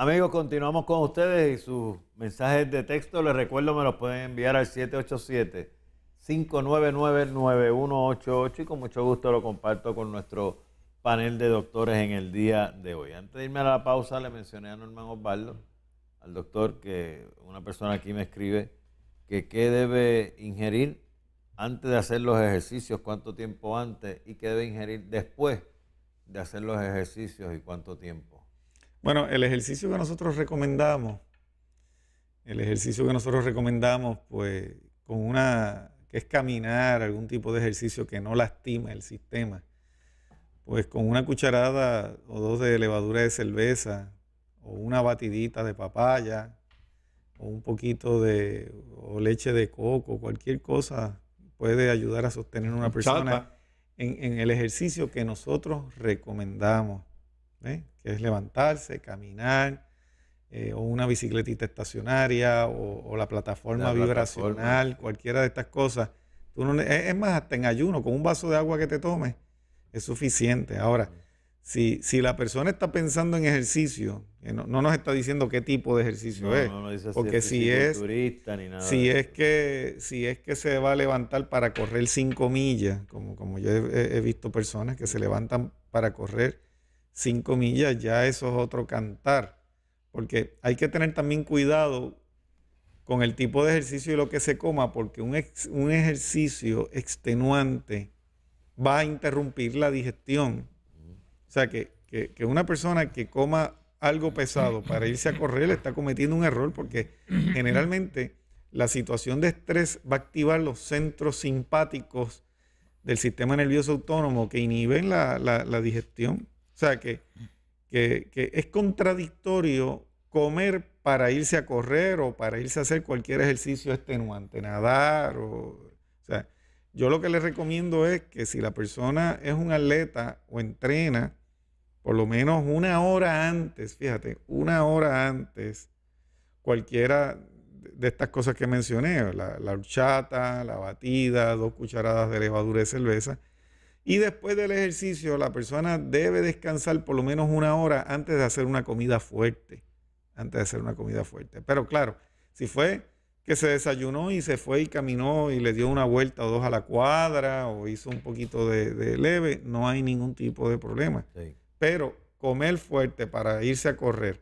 Amigos, continuamos con ustedes y sus mensajes de texto, les recuerdo, me los pueden enviar al 787-599-9188 y con mucho gusto lo comparto con nuestro panel de doctores en el día de hoy. Antes de irme a la pausa, le mencioné a Norman Osvaldo, al doctor, que una persona aquí me escribe que qué debe ingerir antes de hacer los ejercicios, cuánto tiempo antes y qué debe ingerir después de hacer los ejercicios y cuánto tiempo. Bueno, el ejercicio que nosotros recomendamos, el ejercicio que nosotros recomendamos, pues con una que es caminar, algún tipo de ejercicio que no lastima el sistema, pues con una cucharada o dos de levadura de cerveza o una batidita de papaya o un poquito de leche de coco, cualquier cosa puede ayudar a sostener a una persona en el ejercicio que nosotros recomendamos. ¿eh? que es levantarse, caminar, eh, o una bicicletita estacionaria, o, la plataforma vibracional, cualquiera de estas cosas. Tú es, más, hasta en ayuno, con un vaso de agua que te tomes, es suficiente. Ahora, si, la persona está pensando en ejercicio, no, nos está diciendo qué tipo de ejercicio es, porque si es, si, es que, si es que se va a levantar para correr cinco millas, como, como yo he visto personas que se levantan para correr 5 millas, ya eso es otro cantar. Porque hay que tener también cuidado con el tipo de ejercicio y lo que se coma, porque un, un ejercicio extenuante va a interrumpir la digestión. O sea, que, una persona que coma algo pesado para irse a correr está cometiendo un error, porque generalmente la situación de estrés va a activar los centros simpáticos del sistema nervioso autónomo que inhiben la digestión. O sea, que, es contradictorio comer para irse a correr o para irse a hacer cualquier ejercicio extenuante, nadar o... sea, yo lo que les recomiendo es que si la persona es un atleta o entrena, por lo menos una hora antes, fíjate, una hora antes, cualquiera de estas cosas que mencioné, la, la horchata, la batida, dos cucharadas de levadura de cerveza, y después del ejercicio, la persona debe descansar por lo menos una hora antes de hacer una comida fuerte. Antes de hacer una comida fuerte. Pero claro, si fue que se desayunó y se fue y caminó y le dio una vuelta o dos a la cuadra o hizo un poquito de, leve, no hay ningún tipo de problema. Pero comer fuerte para irse a correr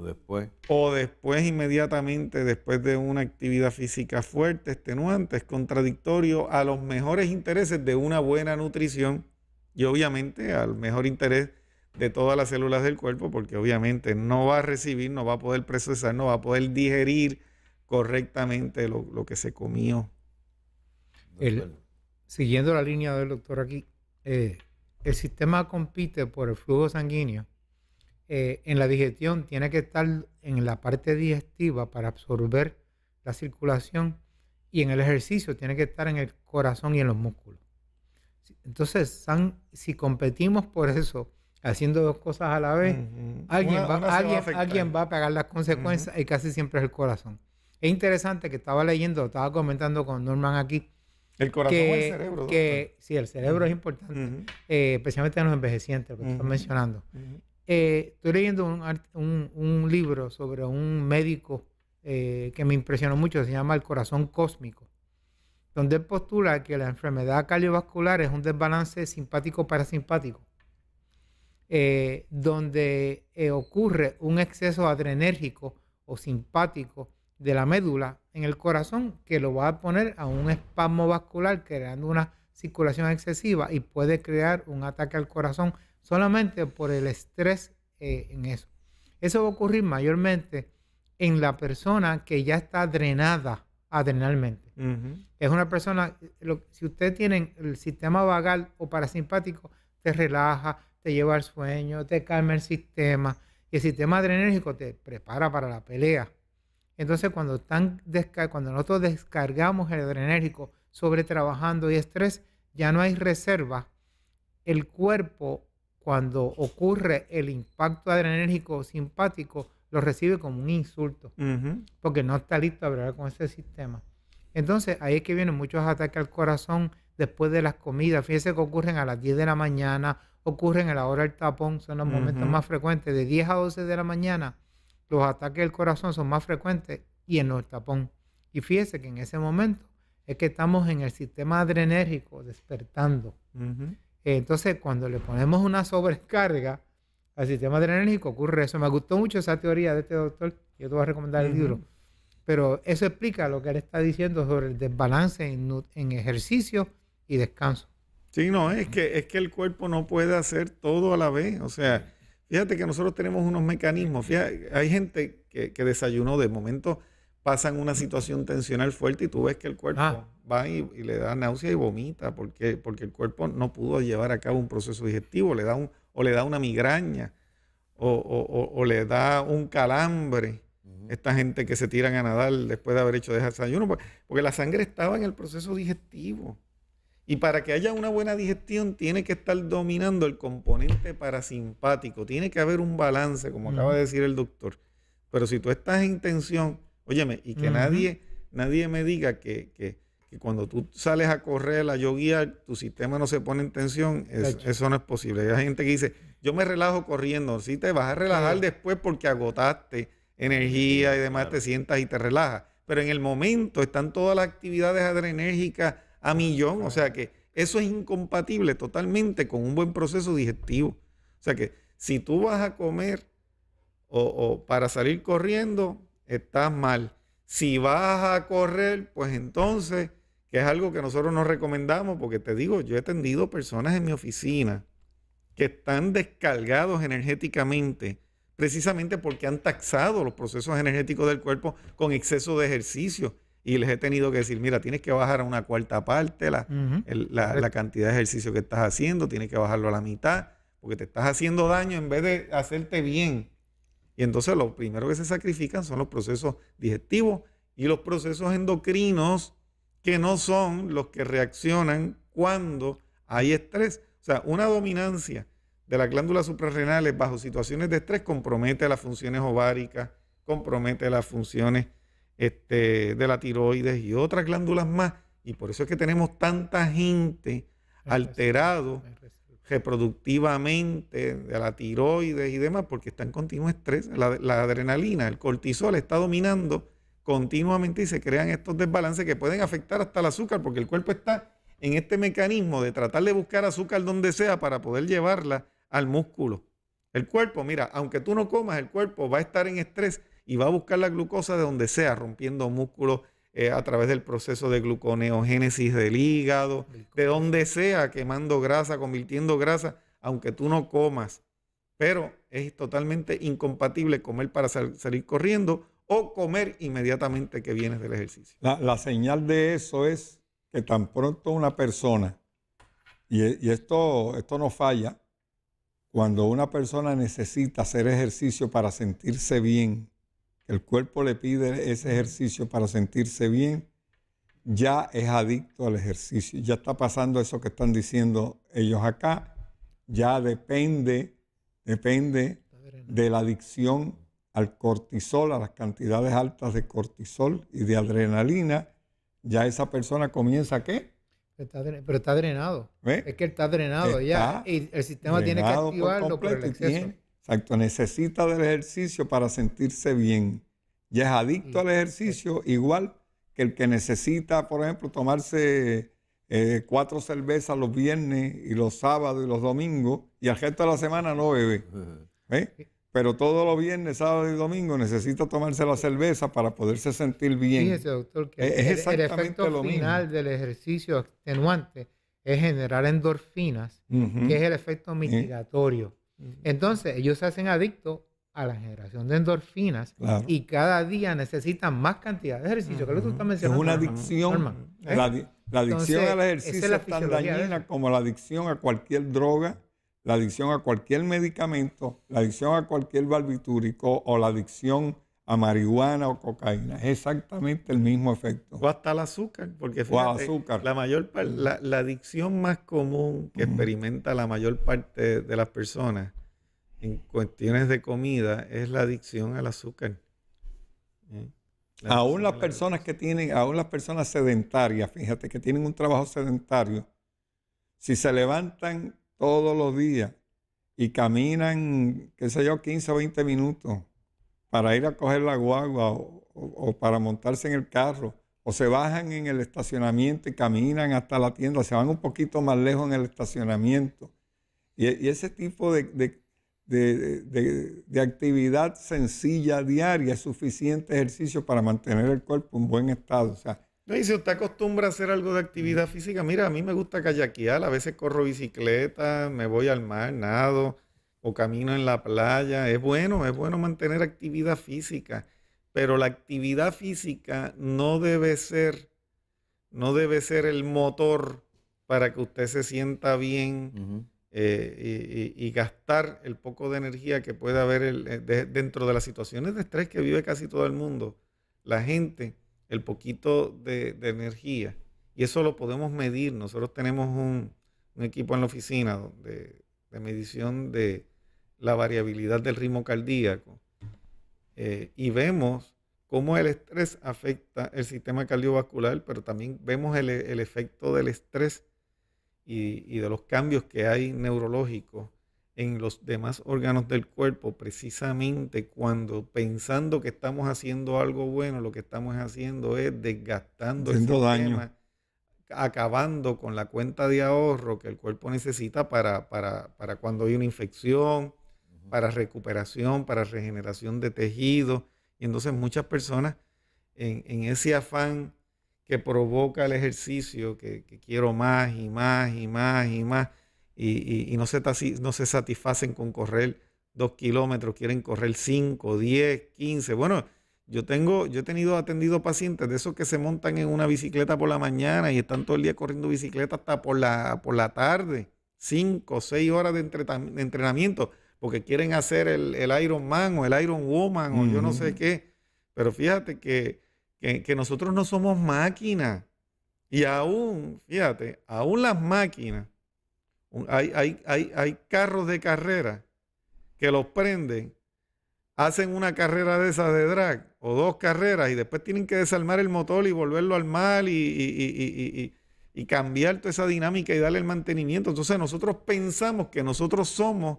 o después. O después, inmediatamente, después de una actividad física fuerte, extenuante, es contradictorio a los mejores intereses de una buena nutrición y obviamente al mejor interés de todas las células del cuerpo, porque obviamente no va a recibir, no va a poder procesar, no va a poder digerir correctamente lo, que se comió. siguiendo la línea del doctor aquí, eh, el sistema compite por el flujo sanguíneo eh, en la digestión tiene que estar en la parte digestiva para absorber la circulación y en el ejercicio tiene que estar en el corazón y en los músculos. Entonces, si competimos por eso, haciendo dos cosas a la vez, alguien, va, alguien, a pagar las consecuencias y casi siempre es el corazón. Es interesante que estaba leyendo, estaba comentando con Norman aquí. El corazón que, o el cerebro. Que, sí, el cerebro es importante, eh, especialmente en los envejecientes, lo que estás mencionando. Eh, estoy leyendo un, libro sobre un médico eh, que me impresionó mucho, se llama El Corazón Cósmico, donde postula que la enfermedad cardiovascular es un desbalance simpático-parasimpático, eh, donde ocurre un exceso adrenérgico o simpático de la médula en el corazón que lo va a poner a un espasmo vascular creando una circulación excesiva y puede crear un ataque al corazón solamente por el estrés eh, en eso. Eso va a ocurrir mayormente en la persona que ya está drenada adrenalmente. Es una persona, si usted tiene el sistema vagal o parasimpático, te relaja, te lleva al sueño, te calma el sistema y el sistema adrenérgico te prepara para la pelea. Entonces, cuando, están cuando nosotros descargamos el adrenérgico sobre trabajando y estrés, ya no hay reserva, el cuerpo cuando ocurre el impacto adrenérgico simpático lo recibe como un insulto, porque no está listo a hablar con ese sistema. Entonces, ahí es que vienen muchos ataques al corazón después de las comidas. Fíjense que ocurren a las 10 de la mañana, ocurren a la hora del tapón, son los momentos más frecuentes. De 10 a 12 de la mañana, los ataques al corazón son más frecuentes y en el tapón. Y fíjese que en ese momento es que estamos en el sistema adrenérgico despertando. Entonces, cuando le ponemos una sobrecarga al sistema adrenérgico, ocurre eso. Me gustó mucho esa teoría de este doctor, yo te voy a recomendar el libro. Pero eso explica lo que él está diciendo sobre el desbalance en, ejercicio y descanso. Sí, no, es que, es que el cuerpo no puede hacer todo a la vez. O sea, fíjate que nosotros tenemos unos mecanismos. hay gente que, que desayunó de momento pasan una situación tensional fuerte y tú ves que el cuerpo ah. va y, le da náusea y vomita porque, porque el cuerpo no pudo llevar a cabo un proceso digestivo, le da un, o le da una migraña o, le da un calambre. Esta gente que se tiran a nadar después de haber hecho desayuno, porque, porque la sangre estaba en el proceso digestivo. Y para que haya una buena digestión tiene que estar dominando el componente parasimpático, tiene que haber un balance, como acaba de decir el doctor. Pero si tú estás en tensión, Óyeme, y que nadie, nadie me diga que, cuando tú sales a correr, a yoguía, tu sistema no se pone en tensión. eso no es posible. Hay gente que dice, yo me relajo corriendo. Sí, te vas a relajar después porque agotaste energía y demás, te sientas y te relajas. Pero en el momento están todas las actividades adrenérgicas a millón. O sea que eso es incompatible totalmente con un buen proceso digestivo. O sea que si tú vas a comer o, o para salir corriendo, estás mal. Si vas a correr, pues entonces, que es algo que nosotros nos recomendamos, porque te digo, yo he atendido personas en mi oficina que están descargados energéticamente, precisamente porque han taxado los procesos energéticos del cuerpo con exceso de ejercicio. Y les he tenido que decir, mira, tienes que bajar a una cuarta parte la, la, la cantidad de ejercicio que estás haciendo, tienes que bajarlo a la mitad, porque te estás haciendo daño en vez de hacerte bien. Y entonces lo primero que se sacrifican son los procesos digestivos y los procesos endocrinos que no son los que reaccionan cuando hay estrés. O sea, una dominancia de las glándulas suprarrenales bajo situaciones de estrés compromete las funciones ováricas, compromete las funciones este, de la tiroides y otras glándulas más. Y por eso es que tenemos tanta gente alterado reproductivamente de la tiroides y demás, porque está en continuo estrés. La, adrenalina, el cortisol está dominando continuamente y se crean estos desbalances que pueden afectar hasta el azúcar, porque el cuerpo está en este mecanismo de tratar de buscar azúcar donde sea para poder llevarla al músculo. El cuerpo, mira, aunque tú no comas, el cuerpo va a estar en estrés y va a buscar la glucosa de donde sea, rompiendo músculos, eh, a través del proceso de gluconeogénesis del hígado, de donde sea, quemando grasa, convirtiendo grasa, aunque tú no comas. Pero es totalmente incompatible comer para salir corriendo o comer inmediatamente que vienes del ejercicio. La, señal de eso es que tan pronto una persona, y, e, y esto, esto no falla, cuando una persona necesita hacer ejercicio para sentirse bien, el cuerpo le pide ese ejercicio para sentirse bien, ya es adicto al ejercicio, ya está pasando eso que están diciendo ellos acá, ya depende, depende de la adicción al cortisol, a las cantidades altas de cortisol y de adrenalina, ya esa persona comienza qué? pero está drenado. Es que está drenado ya. Y el sistema tiene que activar por, el Exacto, necesita del ejercicio para sentirse bien. Ya es adicto al ejercicio, igual que el que necesita, por ejemplo, tomarse eh, cuatro cervezas los viernes y los sábados y los domingos, y al resto de la semana no bebe. ¿eh? Pero todos los viernes, sábados y domingos necesita tomarse la cerveza para poderse sentir bien. Fíjese, doctor, que es, el, efecto final del ejercicio extenuante es generar endorfinas, que es el efecto mitigatorio. Entonces, ellos se hacen adictos a la generación de endorfinas y cada día necesitan más cantidad de ejercicio. Que lo tú mencionando. Es una adicción. ¿eh? la, adicción al ejercicio es, tan dañina como la adicción a cualquier droga, la adicción a cualquier medicamento, la adicción a cualquier barbitúrico o la adicción a marihuana o cocaína. Es exactamente el mismo efecto. O hasta el azúcar, porque fíjate, azúcar. La, mayor, la, adicción más común que experimenta la mayor parte de las personas en cuestiones de comida es la adicción al azúcar. Eh, aún las personas que tienen, aún las personas sedentarias, fíjate que tienen un trabajo sedentario, si se levantan todos los días y caminan, qué sé yo, 15 o 20 minutos, para ir a coger la guagua o, para montarse en el carro, o se bajan en el estacionamiento y caminan hasta la tienda, se van un poquito más lejos en el estacionamiento. Y, ese tipo de, de, actividad sencilla, diaria, es suficiente ejercicio para mantener el cuerpo en buen estado. no, y si usted acostumbra a hacer algo de actividad mm. física, mira, a mí me gusta kayakear, a veces corro bicicleta, me voy al mar, nado o camino en la playa. Es bueno, es bueno mantener actividad física, pero la actividad física no debe ser, no debe ser el motor para que usted se sienta bien eh, y, gastar el poco de energía que puede haber eh, dentro de las situaciones de estrés que vive casi todo el mundo. La gente, el poquito de, energía. Y eso lo podemos medir. Nosotros tenemos un, equipo en la oficina de, de medición de, la variabilidad del ritmo cardíaco eh, y vemos cómo el estrés afecta el sistema cardiovascular, pero también vemos el, efecto del estrés y, de los cambios que hay neurológicos en los demás órganos del cuerpo, precisamente cuando pensando que estamos haciendo algo bueno, lo que estamos haciendo es desgastando Haciendo el sistema, acabando con la cuenta de ahorro que el cuerpo necesita para, para cuando hay una infección, para recuperación, para regeneración de tejido. Y entonces muchas personas en, ese afán que provoca el ejercicio, que, quiero más y más y más y más, y, y, no, se, no se satisfacen con correr dos kilómetros, quieren correr cinco, diez, quince. Bueno, yo tengo, yo he tenido atendido pacientes de esos que se montan en una bicicleta por la mañana y están todo el día corriendo bicicleta hasta por la, por la tarde, cinco, seis horas de, entrenamiento porque quieren hacer el, el Iron Man o el Iron Woman o yo no sé qué. Pero fíjate que, nosotros no somos máquinas. Y aún, fíjate, aún las máquinas, hay, carros de carrera que los prenden hacen una carrera de esas de drag o dos carreras y después tienen que desarmar el motor y volverlo al mal y, y, cambiar toda esa dinámica y darle el mantenimiento. Entonces nosotros pensamos que nosotros somos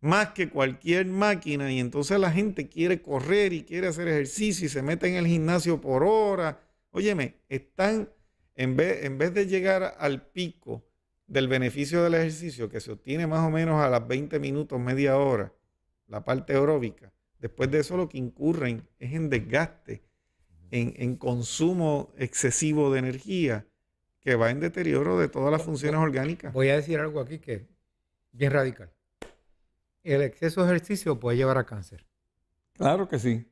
más que cualquier máquina y entonces la gente quiere correr y quiere hacer ejercicio y se mete en el gimnasio por hora. Óyeme, están, en vez, en vez de llegar al pico del beneficio del ejercicio que se obtiene más o menos a las 20 minutos, media hora, la parte aeróbica, después de eso lo que incurren es en desgaste, en, en consumo excesivo de energía que va en deterioro de todas las funciones orgánicas. Voy a decir algo aquí que es bien radical el exceso de ejercicio puede llevar a cáncer. Claro que sí,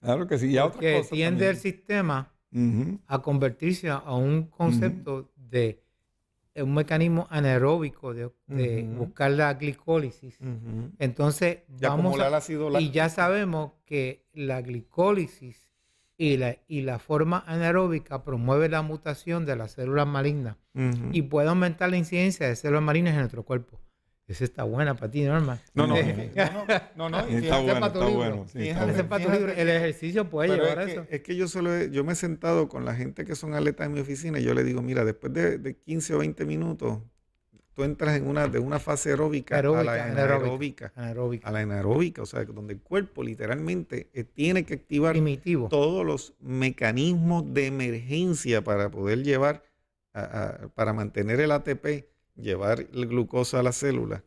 claro que sí. Y otra cosa tiende el sistema a convertirse a un concepto de eh, un mecanismo anaeróbico de, buscar la glicólisis. Entonces, vamos a, ácido y ya sabemos que la glicólisis y la, y la forma anaeróbica promueve la mutación de las células malignas y puede aumentar la incidencia de células malignas en nuestro cuerpo. Esa está buena para ti, Norma. No, no, no, no, está bueno, está bueno. El ejercicio puede llevar a eso. es que yo solo, yo me he sentado con la gente que son atletas en mi oficina y yo le digo, mira, después de, 15 o 20 minutos, tú entras en una, de una fase aeróbica, a la anaeróbica, anaeróbica, A la anaeróbica, o sea, donde el cuerpo literalmente eh, tiene que activar todos los mecanismos de emergencia para poder llevar, para mantener el ATP llevar glucosa a la célula,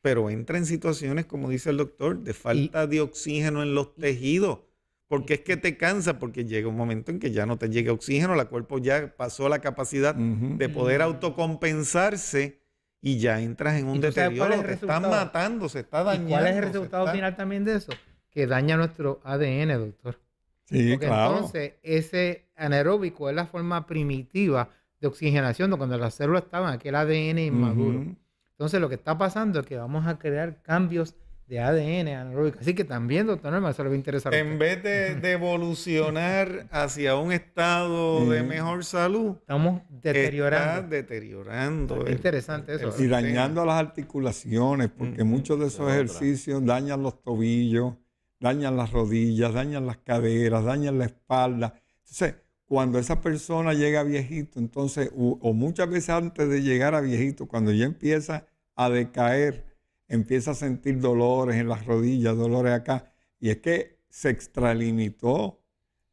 pero entra en situaciones, como dice el doctor, de falta de oxígeno en los tejidos, porque es que te cansa, porque llega un momento en que ya no te llega oxígeno, la cuerpo ya pasó la capacidad de poder mm. autocompensarse y ya entras en un deterioro, es te están matando, se está dañando. ¿Cuál es el resultado final también de eso? Que daña nuestro ADN, doctor. Sí, claro. entonces ese anaeróbico es la forma primitiva de oxigenación, cuando las células estaban, aquel ADN inmaduro. Entonces lo que está pasando es que vamos a crear cambios de ADN anaeróbico. Así que también, doctor Norman, eso le va a En vez de, evolucionar hacia un estado de mejor salud, estamos deteriorando. Está deteriorando. Es interesante eso. y dañando las articulaciones, porque muchos de esos ejercicios dañan los tobillos, dañan las rodillas, dañan las caderas, dañan la espalda. Entonces, cuando esa persona llega viejito, entonces, o, muchas veces antes de llegar a viejito, cuando ya empieza a decaer, empieza a sentir dolores en las rodillas, dolores acá, y es que se extralimitó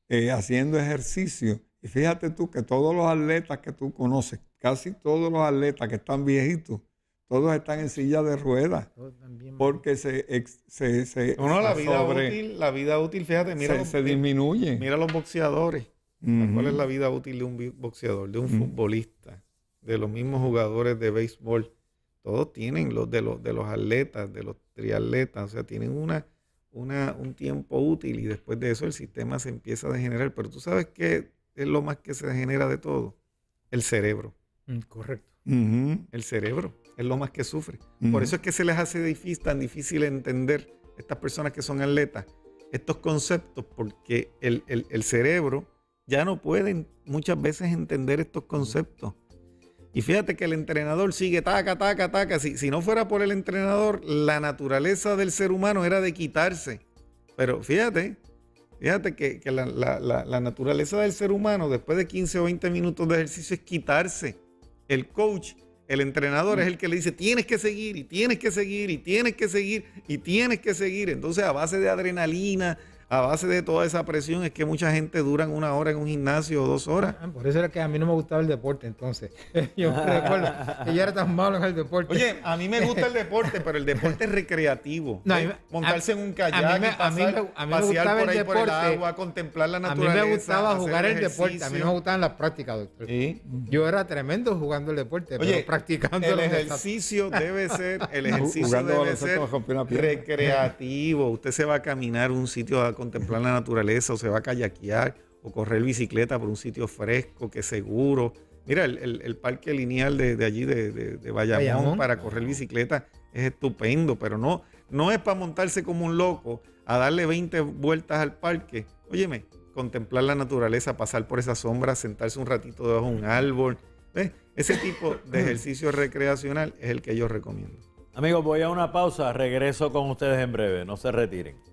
eh, haciendo ejercicio. Y fíjate tú que todos los atletas que tú conoces, casi todos los atletas que están viejitos, todos están en silla de ruedas. Porque se, se, se la vida útil, la vida útil, fíjate, mira se eh, disminuye. Mira los boxeadores. ¿Cuál es la vida útil de un boxeador, de un futbolista, de los mismos jugadores de béisbol? Todos tienen los de los atletas, de los triatletas, o sea, tienen una, un tiempo útil y después de eso el sistema se empieza a degenerar. Pero tú sabes qué es lo más que se degenera de todo, el cerebro. Mm, correcto. El cerebro es lo más que sufre. Por eso es que se les hace tan difícil entender estas personas que son atletas estos conceptos porque el, el cerebro ya no pueden muchas veces entender estos conceptos. Y fíjate que el entrenador sigue taca, taca, taca. Si, no fuera por el entrenador, la naturaleza del ser humano era de quitarse. Pero fíjate, fíjate que, la, la, naturaleza del ser humano después de 15 o 20 minutos de ejercicio es quitarse. El coach, el entrenador es el que le dice, tienes que seguir y tienes que seguir y tienes que seguir y tienes que seguir. Entonces a base de adrenalina, a base de toda esa presión es que mucha gente dura una hora en un gimnasio o dos horas. Ah, por eso era que a mí no me gustaba el deporte entonces. yo recuerdo que yo era tan malo en el deporte. Oye, a mí me gusta el deporte, pero el deporte es recreativo. Montarse en un kayak, a mí, me, a mí pasear por ahí el por el agua, contemplar la naturaleza. A mí me gustaba jugar el deporte, a mí no me gustaban las prácticas, doctor. Yo era tremendo jugando el deporte, pero practicando el ejercicio debe ser, el ejercicio debe ser recreativo. Usted se va a caminar un sitio a contemplar la naturaleza, o se va a kayakear, o correr bicicleta por un sitio fresco, que seguro. Mira, el, parque lineal de, allí, de, de, Bayamón, para correr bicicleta es estupendo, pero no, no es para montarse como un loco a darle 20 vueltas al parque. Óyeme, contemplar la naturaleza, pasar por esa sombra, sentarse un ratito debajo de un árbol. Ese tipo de ejercicio recreacional es el que yo recomiendo. Amigos, voy a una pausa. Regreso con ustedes en breve. No se retiren.